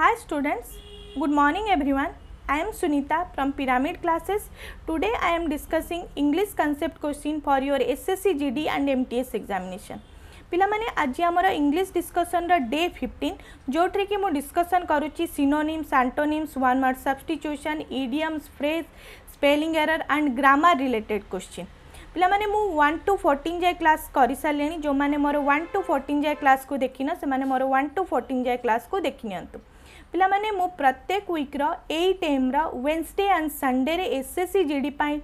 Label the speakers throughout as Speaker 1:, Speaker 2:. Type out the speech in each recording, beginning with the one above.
Speaker 1: Students good good morning everyone. I am Sunita from Pyramid Classes. Today I am discussing English concept question for your SSC GD and MTS examination. पाने आज आम English discussion रे fifteen जोटे कि मुझे discussion करुच्ची synonyms antonyms one word substitution idioms phrase spelling error and grammar related question पाने to fourteen जाए क्लास कर सारे जो मैंने मोर वन टू फोर्टन जाए क्लास को देखना से मैंने मोर वन टू फोर्टन जाए क्लास को देखनी ପିଲାମାନେ ମୁଁ ପ୍ରତ୍ୟେକ ୱିକ୍ର ଏଇ ଟାଇମ୍ର ୱେନ୍ସଡେ ଆଣ୍ଡ ସଣ୍ଡେରେ ଏସ୍ଏସ୍ସି ଜିଡ଼ି ପାଇଁ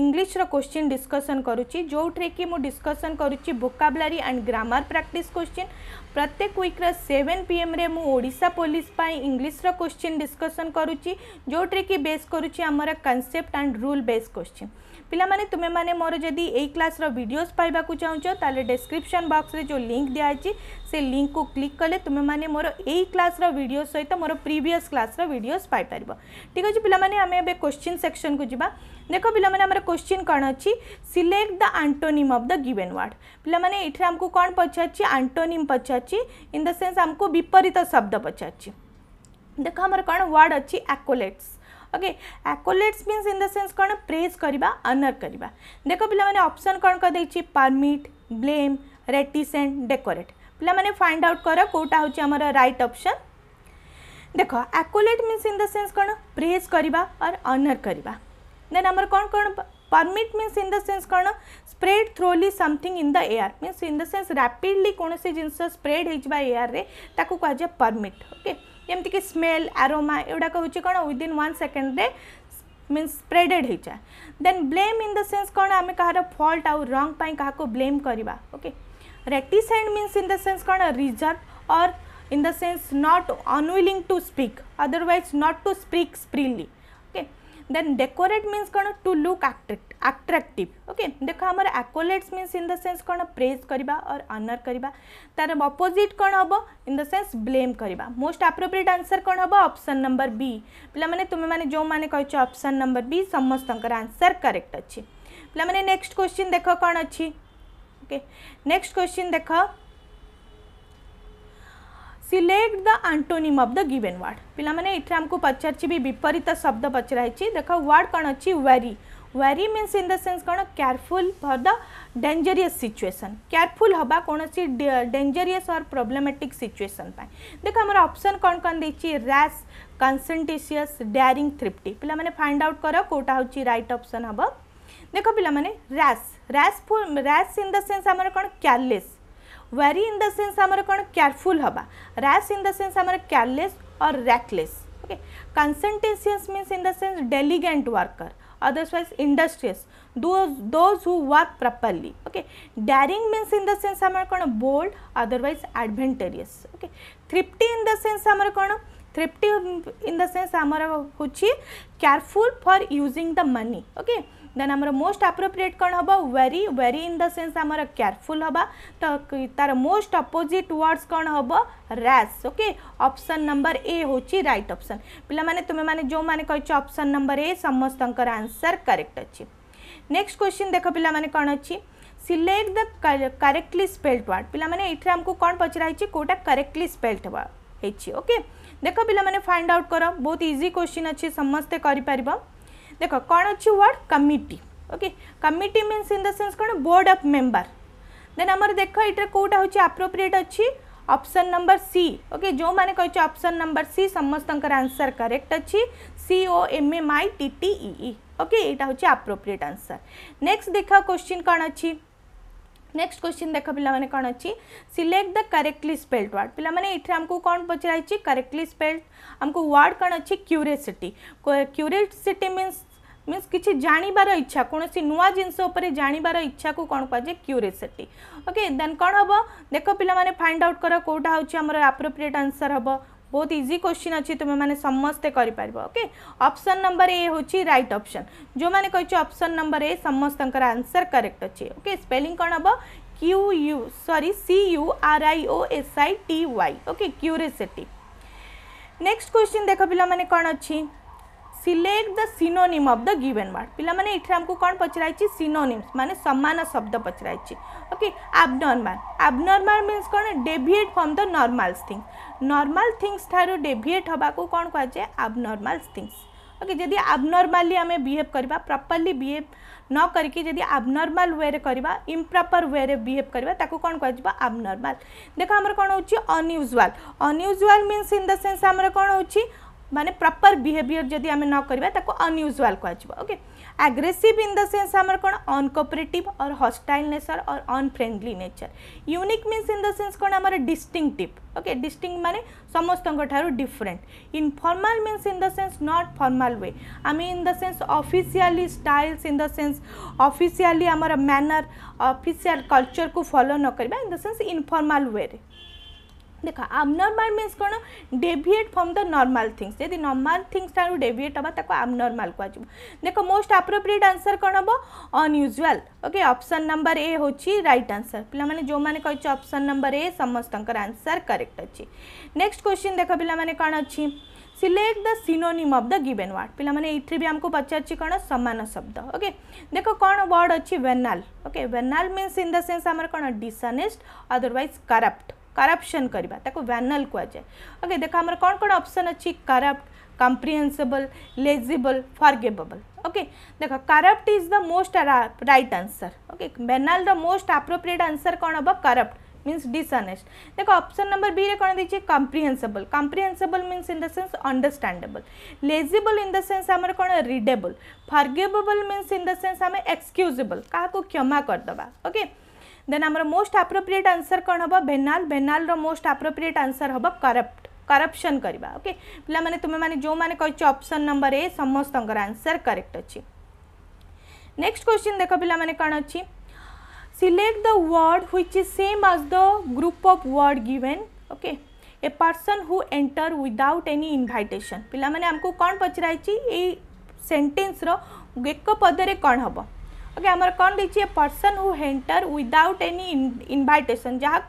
Speaker 1: ଇଂଲିଶର କୋଶ୍ଚିନ୍ ଡିସ୍କସନ୍ କରୁଛି ଯେଉଁଥିରେ କି ମୁଁ ଡିସ୍କସନ୍ କରୁଛି vocabulary and grammar practice question ପ୍ରତ୍ୟେକ ୱିକ୍ର ସେଭେନ୍ ପି ଏମ୍ରେ ମୁଁ ଓଡ଼ିଶା ପୋଲିସ ପାଇଁ ଇଂଲିଶର କୋଶ୍ଚିନ୍ ଡିସ୍କସନ୍ କରୁଛି ଯେଉଁଥିରେ କି ବେସ୍ କରୁଛି ଆମର concept and rule base question पाने तुम्हें मोर जब यही क्लास रिडियोज पाइबा चाहो तेल डेस्क्रिपन बक्स में जो लिंक दिखाई से लिंक को क्लिक कले तुम्हें मोर यही क्लास रिडियो सहित मोर प्रिवियस क्लास रिडियोज पाइपर ठीक अच्छे पे आम एवं क्वेश्चन सेक्शन को जी देख पे क्वेश्चन कौन अच्छी select the antonym of the given word पे इटे आमको कौन पचार आंटोनिम पचार इन द सेन्स आमको विपरीत शब्द पचार देख आमर कौन वार्ड अच्छी accolades okay accolades mean in the sense कौन प्रेज करवा अनर करवा देख पे अप्सन कौन कर परमिट ब्लेम रेटिसेंट डेकोरेट पे फाइंड आउट कर कौटा हमर राइट अपसन देख accolade mean in the sense कौन प्रेज करवा और अनर करवा देन आमर कौन कौन permit mean in the sense कौन spread thoroughly something in the air mean in the sense rapidly कौन से जिन स्प्रेड होयार्रे कहुए परमिट ओके ଯେମିତିକି ସ୍ମେଲ୍ ଆରୋମା ଏଗୁଡ଼ାକ ହେଉଛି କ'ଣ ୱିଦିନ୍ ୱାନ୍ ସେକେଣ୍ଡରେ ମିନ୍ସ ସ୍ପ୍ରେଡେଡ୍ ହେଇଯାଏ then blame in the sense କ'ଣ ଆମେ କାହାର ଫଲ୍ଟ ଆଉ ରଙ୍ଗ ପାଇଁ କାହାକୁ ବ୍ଲେମ୍ କରିବା okay reticent means in the sense କ'ଣ reserve or in the sense not unwilling to speak otherwise not to speak freely okay then decorate means kind of to look attractive attractive okay देख आमर accolades means in the sense कौन praise करवा और honour करवा तार opposite कौन हम in the sense blame करवा मोस्ट आप्रोप्रिएट आंसर कौन हम ऑप्शन नंबर बी पे तुम मैंने जो मैंने कही अपसन नंबर बी समस्त आंसर करेक्ट अच्छे पे नेक्स्ट क्वेश्चन देख कौन अच्छी ओके नेक्स्ट क्वेश्चन देख select the antonym of the given word पे आमको पचार विपरीत शब्द पचराई देख वार्ड कौन अच्छी very wary means in the sense कौन careful for the dangerous situation careful हाँ कौन सी डेजरीयस और प्रोब्लेमेटिक सिचुएसन देख आम अप्सन कौन कौन देस कनसेटेसीयस डेयरी थ्रिप्टी पे फाइंड आउट कर कौटा हूँ रईट अप्सन हम देख पे रैस रैस फुल रैस इन द सेन्स आम कौन केयरले वारी इन द सेन्स आम कौन केयरफुल हाँ रैस इन द सेन्स आम केयरले और reckless okay conscientious means in the sense diligent worker otherwise industrious those those who work properly okay daring means in the sense amar kon bold otherwise adventurous okay thrifty in the sense amar kon thrifty in the sense amar hochi careful for using the money okay then आमर most appropriate कौन हम very very in the sense आम careful हाँ तो तार most opposite words कौन हम rash okay option number A हूँ रईट अप्सन पे तुम्हें जो मैंने कह ऑप्शन नंबर ए समस्त आंसर करेक्ट अच्छी नेक्स्ट क्वेश्चन देख पे कौन अच्छी select the correctly spelled word पे ये आमको कौन पचराई कौटा करेक्टली स्पेल्ड वार्ड ओके देख पे फाइंड आउट कर बहुत इजी क्वेश्चन अच्छे समस्ते कर देख कौन अच्छी word committee okay committee mean in the sense कौन बोर्ड अफ मेम्बर देन आमर देख ये कौटा हूँ आप्रोप्रिएट अच्छी ऑप्शन नंबर सी ओके जो मैंने कही ऑप्शन नंबर सी समस्त आंसर करेक्ट अच्छी C O M M I T T E okay यहाँ हूँ आप्रोप्रिएट आंसर नेक्स्ट देख क्वेश्चन कौन अच्छी नेक्स्ट क्वेश्चन देख पे कौन अच्छी select the correctly spelled word पे ये आमको कौन पचराई करेक्टली स्पेल्ड आमको वार्ड कौन अच्छी क्यूरीसीटी क्यूरीसीटी मीन ମିନ୍ସ କିଛି ଜାଣିବାର ଇଚ୍ଛା କୌଣସି ନୂଆ ଜିନିଷ ଉପରେ ଜାଣିବାର ଇଚ୍ଛାକୁ କ'ଣ କୁହାଯାଏ କ୍ୟୁରିଏସିଟି ଓକେ ଦେନ୍ କ'ଣ ହେବ ଦେଖ ପିଲାମାନେ ଫାଇଣ୍ଡ ଆଉଟ୍ କର କେଉଁଟା ହେଉଛି ଆମର ଆପ୍ରୋପ୍ରିଏଟ୍ ଆନ୍ସର୍ ହେବ ବହୁତ ଇଜି କ୍ୱେଶ୍ଚିନ୍ ଅଛି ତୁମେମାନେ ସମସ୍ତେ କରିପାରିବ ଓକେ ଅପସନ୍ ନମ୍ବର ଏ ହେଉଛି ରାଇଟ୍ ଅପସନ୍ ଯେଉଁମାନେ କହିଛୁ ଅପସନ୍ ନମ୍ବର ଏ ସମସ୍ତଙ୍କର ଆନ୍ସର୍ କରେକ୍ଟ ଅଛି ଓକେ ସ୍ପେଲିଂ କ'ଣ ହେବ Q U sorry C U R I O S I T Y okay curiosity next question ଦେଖ ପିଲାମାନେ କ'ଣ ଅଛି select the synonym of the given word પિલાને એઠી આમકુ કોણ પચરાઈ સિનોનિમ્સ મને સમાન શબ્દ પચરાઈ ઓકે આબનર્માલ આબનર્માલ મીન્સ કોણ deviate from the normal things normal things ઠાર ડેଭିએટ હવાકુ કોણ કહાય આબનર્માલ થિંગ્સ ઓકે જદી આબનર્માલી આમે બિહેવ કરવા પ્રપરલી બિહેવ ન કરીକି ଯଦି ଆବନର୍ମାଲ୍ ୱେରେ କରିବା ଇମ୍ପ୍ରପର୍ ୱେରେ ବିହେଭ୍ କରିବା ତାକୁ କ'ଣ କୁହାଯିବ ଆବନର୍ମାଲ୍ ଦେଖ ଆମର କ'ଣ ହେଉଛି unusual unusual means in the sense ଆମର କ'ଣ ହେଉଛି माने प्रपर बिहेवियर जदि आम न करवा अनयूजुआल कह okay aggressive in the sense आम कौन अनकोपरेटिव और हस्टाइल नेचर और unfriendly nature unique means in the sense कौन आम डिस्टिंक्टिव ओके डिस्टिंग माने समस्त different informal means in the sense not formal way आम in the sense officially styles in the sense officially आमर manner official culture को follow न करवा in the sense informal way देख आबनर्माल मीन कौन deviate from the normal things यदि normal things ठार्ड deviate हाँ तक आबनर्माल कह देख मोस्ट आप्रोप्रिएट आंसर कौन हम unusual okay option number A हूँ रईट आनसर पे जो मैंने कही अप्सन नंबर ए समस्त आंसर करेक्ट अच्छे नेक्स्ट क्वेश्चन देख पे कौन अच्छी select the synonym of the given word पे इथे भी आमको पचार सामान शब्द ओके देख कौन वर्ड अच्छी venal okay venal mean in the sense कौन डिसनेस्ट अदरवैज करप्ट करपसन करवाक व्यानल कह जाए ओके देख आम कौन कौन अप्सन अच्छी corrupt comprehensible legible forgivable okay देख corrupt is the most right answer okay venal most appropriate answer कौन हम करप्ट मीनस डिसअनेस्ट देख अपसन नंबर बी कौन दे comprehensible comprehensible means in the sense understandable legible in the sense आम कौन readable forgivable means in the sense आम excusable क्या क्षमा करदे ओके okay? देन आम मोस्ट आप्रोप्रिएट आंसर कौन हम venal venal most appropriate answer हम करप्ट करप्शन करवा ओके पे तुम्हें जो मैंने कही ऑप्शन नंबर ए समस्त आंसर करेक्ट अच्छी नेक्स्ट क्वेश्चन देख पे कौन अच्छी select the word which is same as the group of word given okay a person who enter without any invitation पे आमको कौन पचराई सेन्टेन्सर एक पदर कौन हम ओके आमर कौन रही person who enter without any invitation जहाँ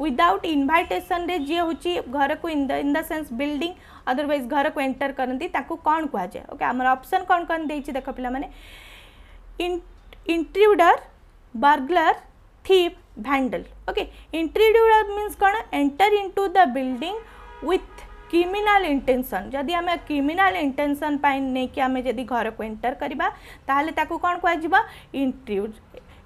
Speaker 1: विदाउट इनभाइटेसन जी हूँ घर को in the in the sense building otherwise घर को एंटर करती कौन कहुए ओके आमर ऑप्शन कौन कौन दे देख पे intruder burglar thief vandal okay intruder mean कौन enter into the building with criminal intention जदि आम क्रिमिनाल इंटेनसन नहीं आम जब घर को एंटर करवा कौन कह इंट्रूज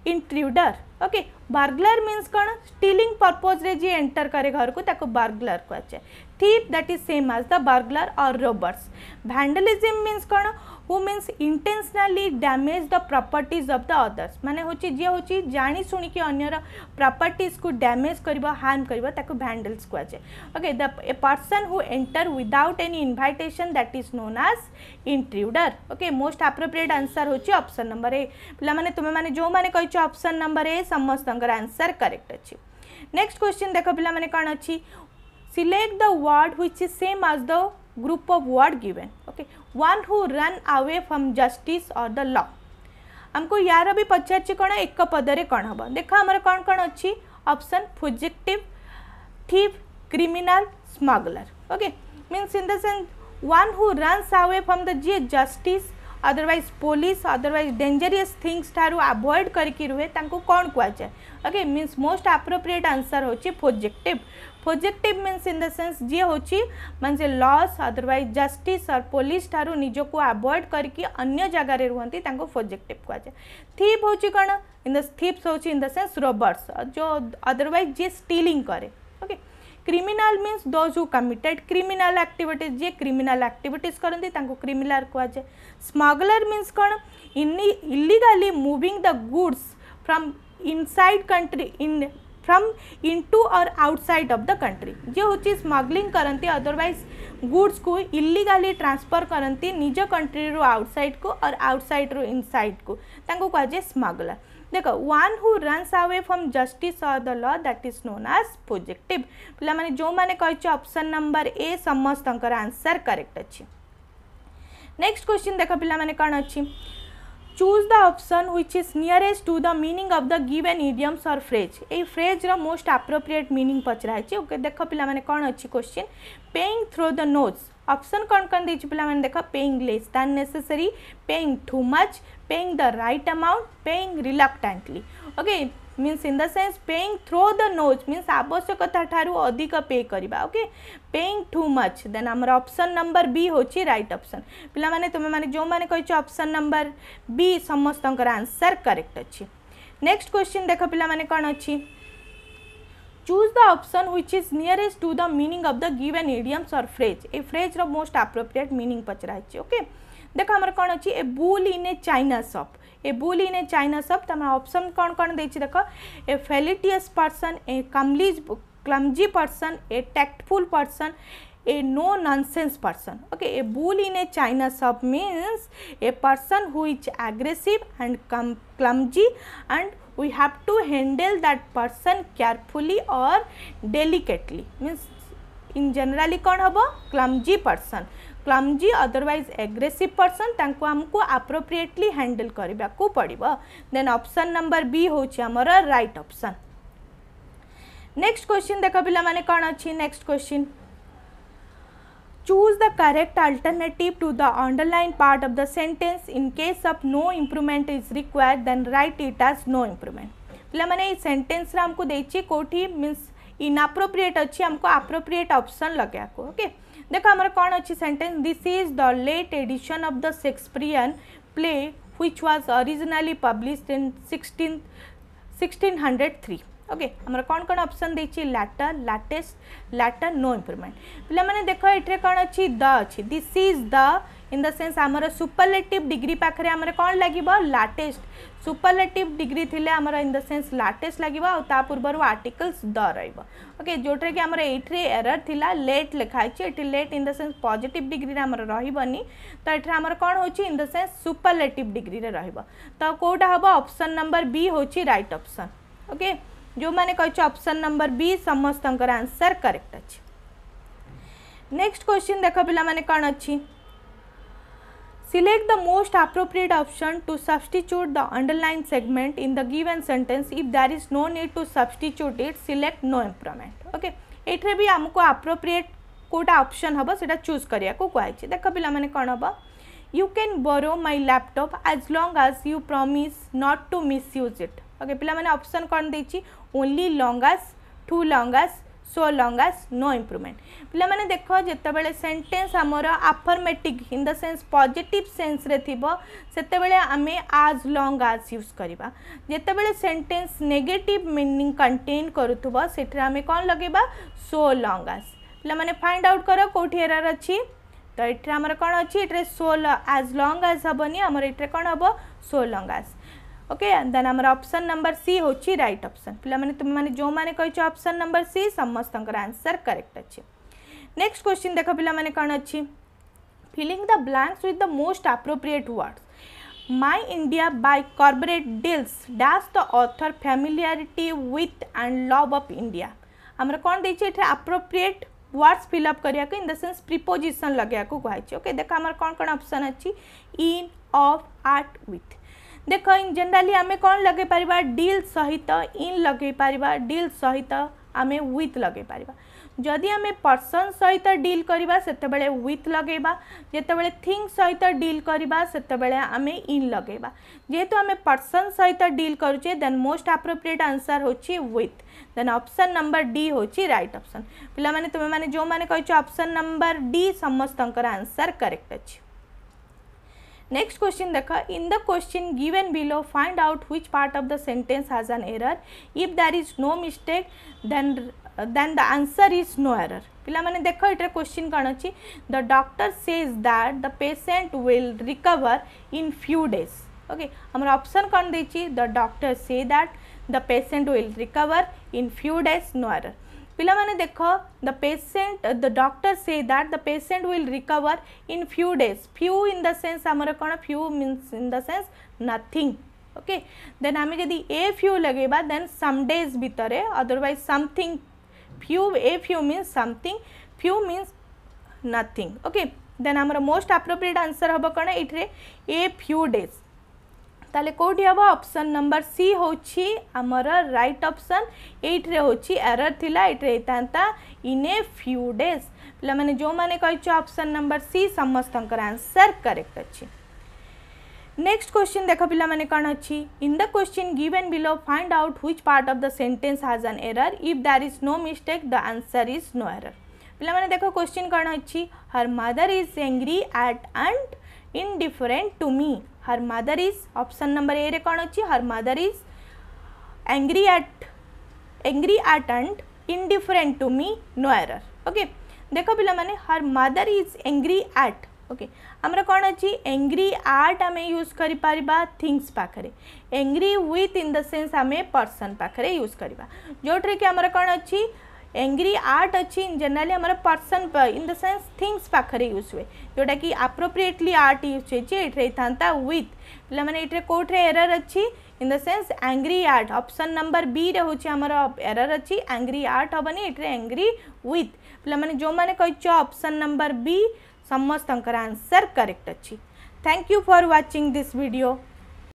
Speaker 1: इंट्रुडर ओके बार्गलर मीनस कौन स्टिलिंग पर्पज रे जी एंटर करे घर को ताको बार्गलर कहुए thief that is same as the burglar और रोबर्स भैंडलिजम मीनस कौन who means intentionally damage the properties of the others मानने हूँ जी हूँ जाणी शुणी अगर प्रपर्टीज को डैमेज कर हार्म कर भैंडल्स जाए okay the a person who enter without any invitation that is known as intruder okay most appropriate answer हूँ अप्सन नंबर ए पे तुम मैंने जो मैंने कही अप्सन नंबर ए समस्त आंसर करेक्ट अच्छे नेक्स्ट क्वेश्चन देख पे कौन अच्छी सिलेक्ट द वर्ड हुई same as the group of word given okay one who run away from justice or the law हमको यार भी पचार कौन एक पदर कौन हम देख आमर कौन कौन अच्छी option fugitive thief criminal smuggler okay means in the sense one who runs away from the जी justice otherwise police otherwise dangerous things ठार आभएड करके रुहे कौन जाए okay means most appropriate answer हूँ positive means in the sense जी हूँ मैं से लस अदरवैज जस्टिस और पुलिस ठार् निजक आवोड करके अगर जगार रुहत पजेक्टिव कह जाए थीप हूँ कौन इन दिप्स हूँ इन द सेन्स रोबर्स जो अदरवैज जी स्टिलिंग कै okay criminal means those who committed criminal acted जी क्रिमिनाल आक्टिट करती क्रिमिनाल कहुए स्मगलर मीनस कौन in illegally moving the goods from inside country in from in to or outside of the country जे हूँ smuggling करती otherwise goods को illegally transfer करती निज कंट्री रु आउटसाइड को और आउटसाइड रु सैड को कहुए स्मग्लर स्मगलर देख one who runs away from justice और the law that is known as projective पे जो मैंने कही ऑप्शन नंबर ए समस्त आंसर करेक्ट अच्छी नेक्स्ट क्वेश्चन देख पे कौन अच्छी choose the option which is nearest to the meaning of the given idioms or phrase A phrase ର most appropriate meaning पचरा है ओके देख पे कौन अच्छी question paying through the nose option कौन कौन दे पे देख paying less than necessary paying too much paying the right amount paying reluctantly okay means in the sense paying through the nose means आवश्यकता ठारू अधिक पे करवा okay paying too much then आमर ऑप्शन नंबर बी हूँ right option पे तुम जो मैंने कही ऑप्शन नंबर बी समस्त आंसर करेक्ट अच्छी नेक्स्ट क्वेश्चन देख पे कौन अच्छी choose the option which is nearest to the meaning of the given idioms और फ्रेज ए फ्रेज रो मोस्ट आप्रोप्रिएट मीनिंग पचराई ओके देख आमर कौन अच्छी ए बुल इन ए चाइना सप ए बुल इन ए चाइना सब तुम ऑप्शन कौन कौन दे देख a felicitous person a clumsy clumsy person a tactful person a no nonsense person okay a bull in a china shop means a person who is aggressive and clumsy and we have to handle that person carefully और delicately means in generally कौन हम clumsy person clumsy otherwise aggressive person तक आमको आप्रोप्रिएटली handle करवा पड़ो then option number B हूँ आमर right option next question देख पे कौन अच्छी next question choose the correct alternative to the underline part of the sentence in case of no improvement is required then write it as no improvement पे sentence आमको देखिए कौटी mean inappropriate अच्छी आमको आप्रोप्रिएट ऑप्शन लगे okay okay? देख आमर कौन अच्छी sentence this is the late edition of the Shakespearean play which was originally publish in sixteen sixteen hundred three okay आमर कौन कौन ऑप्शन देखिए later latest later no improvement पे देख ये कौन अच्छी द अच्छी this is the in the sense आम सुपरलेटिव डिग्री पाखे आम कौन लगे लाटेस्ट सुपरलेटिव डिग्री थी आम इन द सेन्स लाटेस्ट लगे आ पूर्व आर्टिकल्स द रके जो कि ये एरर थी लेट लिखाई ये late in the positive degree आम रही तो ये आम कौन हो in the sense superlative degree रो कौटा हम अपसन नंबर बी हूँ रईट अप्सन ओके जो मैंने कही अपसन नंबर बी समस्त आंसर करेक्ट अच्छे नेक्स्ट क्वेश्चन देख पे कौन अच्छी Select the most appropriate option to substitute the underlined segment in the given sentence. If there is no need to substitute it, select no improvement. Okay. ଏଠାରେ ବି ଆମକୁ appropriate କେଉଁଟା option ହେବ ସେଇଟା ଚୁଜ୍ କରିବାକୁ କୁହାଯାଇଛି ଦେଖ ପିଲାମାନେ କ'ଣ ହେବ you can borrow my laptop as long as you promise not to misuse it okay ପିଲାମାନେ ଅପସନ୍ କ'ଣ ଦେଇଛି only long as to long as so long as no improvement ପିଲାମାନେ ଦେଖ ଯେତେବେଳେ ସେଣ୍ଟେନ୍ସ ଆମର affirmative in the sense positive ସେନ୍ସରେ ଥିବ ସେତେବେଳେ ଆମେ ଆଜ୍ ଲଙ୍ଗ୍ ଆଜ୍ ୟୁଜ୍ କରିବା ଯେତେବେଳେ ସେଣ୍ଟେନ୍ସ ନେଗେଟିଭ୍ ମିନିଂ କଣ୍ଟେନ୍ କରୁଥିବ ସେଠାରେ ଆମେ କ'ଣ ଲଗେଇବା ସୋ ଲଙ୍ଗ୍ ଆଜ୍ ପିଲାମାନେ ଫାଇଣ୍ଡ ଆଉଟ୍ କର କେଉଁଠି ଏରାର ଅଛି ତ ଏଠାରେ ଆମର କ'ଣ ଅଛି ଏଠାରେ ସୋ ଆଜ୍ ଲଙ୍ଗ୍ ଆଜ୍ ହେବନି ଆମର ଏଠାରେ କ'ଣ ହେବ so long as okay then आमर ऑप्शन नंबर सी हूँ रईट ऑप्शन पे तुम मैंने जो मैंने कही ऑप्शन नंबर सी समस्त आंसर करेक्ट अच्छे नेक्स्ट क्वेश्चन देख पे कौन अच्छी filling the blanks with the most appropriate words my India by corporate deals dash the other familiarity with and love of India आमर कौन देखिए आप्रोप्रिएट वर्ड्स फिलअप करने को इन द सेन्स प्रिपोजिशन लगे कहते ओके देख आम कौन कौन ऑप्शन अच्छी इन ऑफ आर्ट विथ देख जेनराली आम कौन लगे पार डिल सहित इन लगे पार्बा डिल सहित आम विथ लगे पार जदि आम पर्सन सहित डिल करवा से विथ लगेबा जितेबाला थिंग सहित डिल करवा से आम इन लगेबा जेहेतु आम पर्सन सहित डिल करुचे देन मोस्ट आप्रोप्रिएट आंसर हो with then option number D हो रईट अप्सन पे तुम मैंने जो मैंने कही ऑप्शन नंबर डी समस्त आंसर करेक्ट अच्छे नेक्स्ट क्वेश्चन देखा in the question given below find out which part of the sentence has an error if there is no mistake then then the answer is no error ପିଲାମାନେ ଦେଖ ଏଠାରେ question କ'ଣ ଅଛି the doctor says that the patient will recover in few days okay ଆମର option କ'ଣ ଦେଇଛି the doctor say that the patient will recover in few days no error ପିଲାମାନେ ଦେଖ the patient the doctor say that the patient will recover in few days few in the sense ଆମର କ'ଣ few means in the sense nothing okay then आम जदि a few लगेबा then some days भितर otherwise something few a few mean something few mean nothing okay then आमर most appropriate answer हम कौन ये ए फ्यू डेज তাহলে কোটি हम অপশন নম্বর सी হচ্ছে आमर রাইট অপশন एट्रे হচ্ছে এরর লা in a few days few days जो যে কইছ नंबर सी समस्त answer correct correct next question देख पे कौन अच्छी in the question given below find out which part of the sentence has an error if there is no mistake the answer is no error पे देख question कौन अच्छी her mother is angry at and indifferent to me her mother is option number ए रे कौन अच्छी her mother is angry at angry at and indifferent to me no error okay देख पे her mother is angry at okay आमर कौन अच्छी angry at आम use कर थिंग्स पाखे angry with in the sense आम पर्सन पाखे यूज करवा जोटे कि आमर कौन अच्छी एंग्री आर्ट अच्छी जेनराली आम पर्सन पर इन द सेन्स थिंग्स पाखे यूज हुए जोटा कि आप्रोप्रिएटली आर्ट यूज होता था विथ पे कौटे एरर अच्छी in the sense angry at option number B रे हूँ आमर एरर अच्छी एंग्री आर्ट हेनी ये एंग्री विथ पे जो मैंने कही ऑप्शन नंबर बी समस्त आंसर करेक्ट अच्छी thank you for watching this video